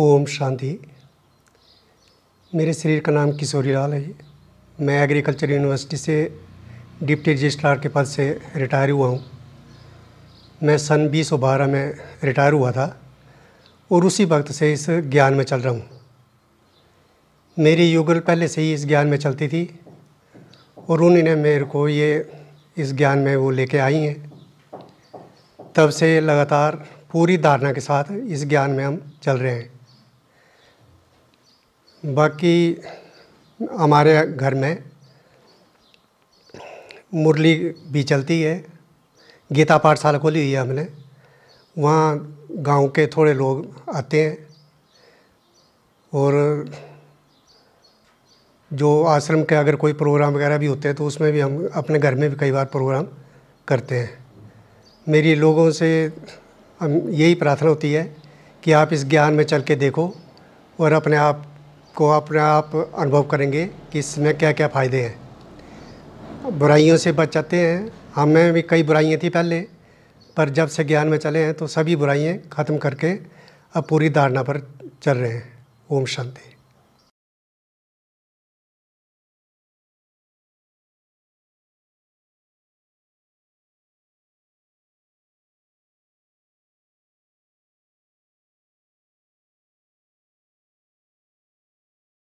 ओम शांति मेरे शरीर का नाम किशोरी लाल है मैं एग्रीकल्चर यूनिवर्सिटी से डिप्टी रजिस्ट्रार के पद से रिटायर हुआ हूँ मैं सन बीस सौ बारह में रिटायर हुआ था और उसी वक्त से इस ज्ञान में चल रहा हूँ मेरी युगल पहले से ही इस ज्ञान में चलती थी और उन्होंने मेरे को ये इस ज्ञान में वो लेके आई हैं तब से लगातार पूरी धारणा के साथ इस ज्ञान में हम चल रहे हैं बाकी हमारे घर में मुरली भी चलती है गीता पाठशाला खोली हुई है हमने वहाँ गांव के थोड़े लोग आते हैं और जो आश्रम के अगर कोई प्रोग्राम वगैरह भी होते हैं तो उसमें भी हम अपने घर में भी कई बार प्रोग्राम करते हैं मेरी लोगों से हम यही प्रार्थना होती है कि आप इस ज्ञान में चल के देखो और अपने आप को अपने आप अनुभव करेंगे कि इसमें क्या क्या फ़ायदे हैं बुराइयों से बचाते हैं हमें भी कई बुराइयाँ थी पहले पर जब से ज्ञान में चले हैं तो सभी बुराइयाँ ख़त्म करके अब पूरी धारणा पर चल रहे हैं ओम शांति